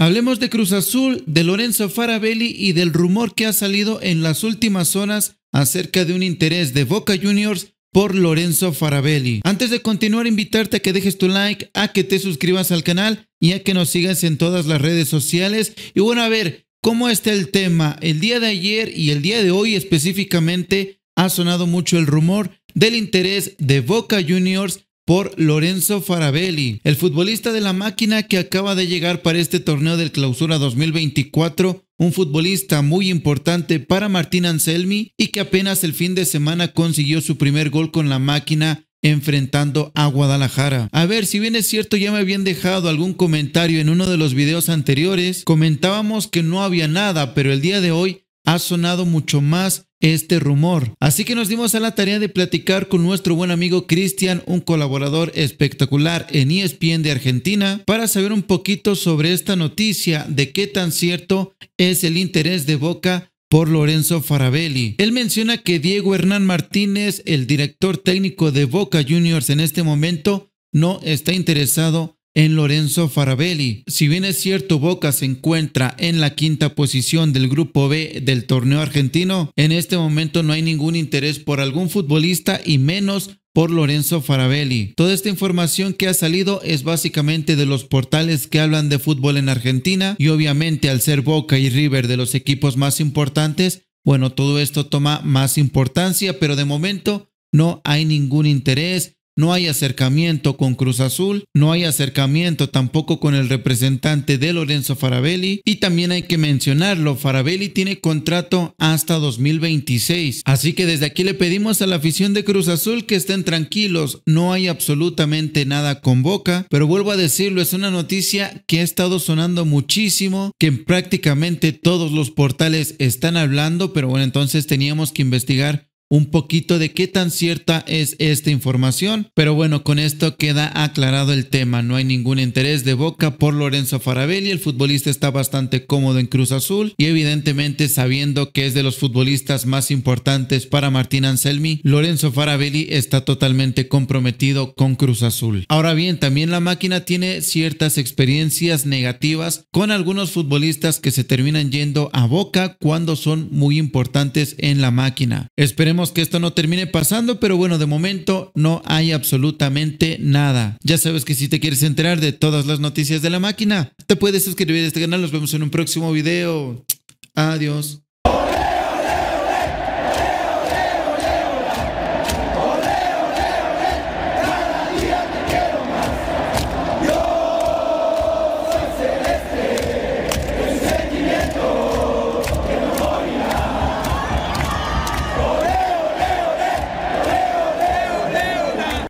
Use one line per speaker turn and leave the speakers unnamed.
Hablemos de Cruz Azul, de Lorenzo Farabelli y del rumor que ha salido en las últimas horas acerca de un interés de Boca Juniors por Lorenzo Farabelli. Antes de continuar, invitarte a que dejes tu like, a que te suscribas al canal y a que nos sigas en todas las redes sociales. Y bueno, a ver, ¿cómo está el tema? El día de ayer y el día de hoy específicamente ha sonado mucho el rumor del interés de Boca Juniors por Lorenzo Farabelli. El futbolista de la máquina que acaba de llegar para este torneo del Clausura 2024 un futbolista muy importante para Martín Anselmi y que apenas el fin de semana consiguió su primer gol con la máquina enfrentando a Guadalajara. A ver, si bien es cierto ya me habían dejado algún comentario en uno de los videos anteriores, comentábamos que no había nada, pero el día de hoy ha sonado mucho más este rumor. Así que nos dimos a la tarea de platicar con nuestro buen amigo Cristian, un colaborador espectacular en ESPN de Argentina, para saber un poquito sobre esta noticia de qué tan cierto es el interés de Boca por Lorenzo Farabelli. Él menciona que Diego Hernán Martínez, el director técnico de Boca Juniors en este momento, no está interesado en Lorenzo Farabelli. Si bien es cierto, Boca se encuentra en la quinta posición del grupo B del torneo argentino, en este momento no hay ningún interés por algún futbolista y menos por Lorenzo Farabelli. Toda esta información que ha salido es básicamente de los portales que hablan de fútbol en Argentina y obviamente al ser Boca y River de los equipos más importantes, bueno, todo esto toma más importancia, pero de momento no hay ningún interés, no hay acercamiento con Cruz Azul, no hay acercamiento tampoco con el representante de Lorenzo Farabelli y también hay que mencionarlo, Farabelli tiene contrato hasta 2026. Así que desde aquí le pedimos a la afición de Cruz Azul que estén tranquilos, no hay absolutamente nada con Boca, pero vuelvo a decirlo, es una noticia que ha estado sonando muchísimo, que prácticamente todos los portales están hablando, pero bueno, entonces teníamos que investigar un poquito de qué tan cierta es esta información. Pero bueno, con esto queda aclarado el tema. No hay ningún interés de Boca por Lorenzo Farabelli. El futbolista está bastante cómodo en Cruz Azul y evidentemente sabiendo que es de los futbolistas más importantes para Martín Anselmi, Lorenzo Farabelli está totalmente comprometido con Cruz Azul. Ahora bien, también la máquina tiene ciertas experiencias negativas con algunos futbolistas que se terminan yendo a Boca cuando son muy importantes en la máquina. Esperemos que esto no termine pasando, pero bueno, de momento no hay absolutamente nada. Ya sabes que si te quieres enterar de todas las noticias de la máquina, te puedes suscribir a este canal. Nos vemos en un próximo video. Adiós.